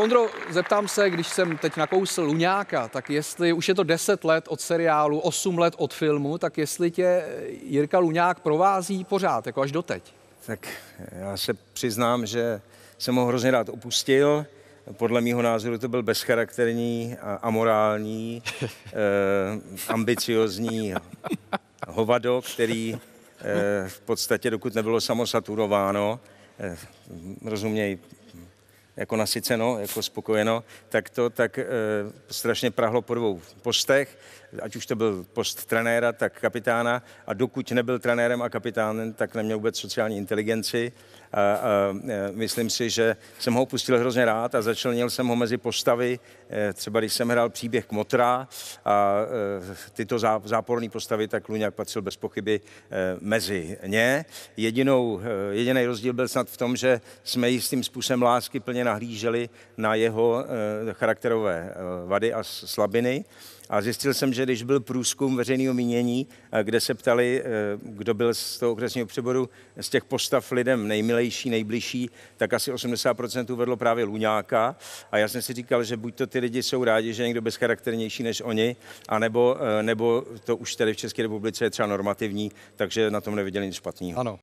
Ondro, zeptám se, když jsem teď nakousl Luňáka, tak jestli už je to 10 let od seriálu, 8 let od filmu, tak jestli tě eh, Jirka Luňák provází pořád, jako až doteď? Tak eh, já se přiznám, že jsem ho hrozně rád opustil. Podle mého názoru to byl bezcharakterní, amorální, eh, ambiciozní hovado, který eh, v podstatě, dokud nebylo samosaturováno, eh, rozuměj, jako nasyceno, jako spokojeno, tak to tak e, strašně prahlo po dvou postech, ať už to byl post trenéra, tak kapitána a dokud nebyl trenérem a kapitánem, tak neměl vůbec sociální inteligenci a, a e, myslím si, že jsem ho pustil hrozně rád a začlenil jsem ho mezi postavy, e, třeba když jsem hrál příběh Kmotra a e, tyto záporné postavy, tak Luňák patřil bez pochyby mezi ně. Jedinou, jediný rozdíl byl snad v tom, že jsme jistým způsobem lásky plně nahlíželi na jeho charakterové vady a slabiny. A zjistil jsem, že když byl průzkum veřejného mínění, eh, kde se ptali, eh, kdo byl z toho okresního přeboru z těch postav lidem nejmilejší, nejbližší, tak asi 80% vedlo právě Luňáka. A já jsem si říkal, že buď to ty lidi jsou rádi, že někdo bezcharakternější než oni, anebo, eh, nebo to už tady v České republice je třeba normativní, takže na tom neviděli nic špatného. Ano.